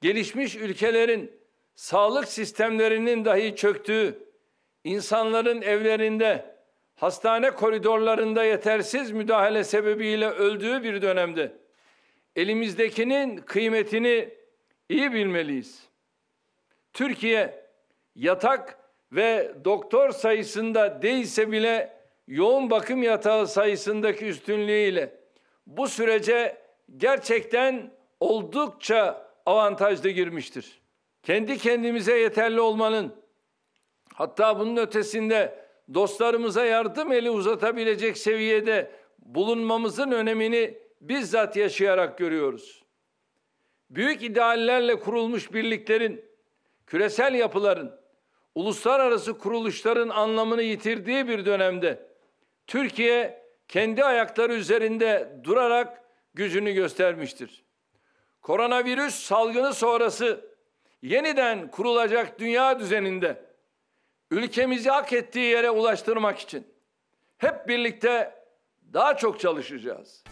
gelişmiş ülkelerin sağlık sistemlerinin dahi çöktüğü, insanların evlerinde, hastane koridorlarında yetersiz müdahale sebebiyle öldüğü bir dönemde elimizdekinin kıymetini iyi bilmeliyiz. Türkiye yatak ve doktor sayısında değilse bile yoğun bakım yatağı sayısındaki üstünlüğüyle bu sürece gerçekten oldukça avantajlı girmiştir. Kendi kendimize yeterli olmanın hatta bunun ötesinde dostlarımıza yardım eli uzatabilecek seviyede bulunmamızın önemini bizzat yaşayarak görüyoruz. Büyük ideallerle kurulmuş birliklerin, küresel yapıların, uluslararası kuruluşların anlamını yitirdiği bir dönemde Türkiye kendi ayakları üzerinde durarak gücünü göstermiştir koronavirüs salgını sonrası yeniden kurulacak dünya düzeninde ülkemizi hak ettiği yere ulaştırmak için hep birlikte daha çok çalışacağız.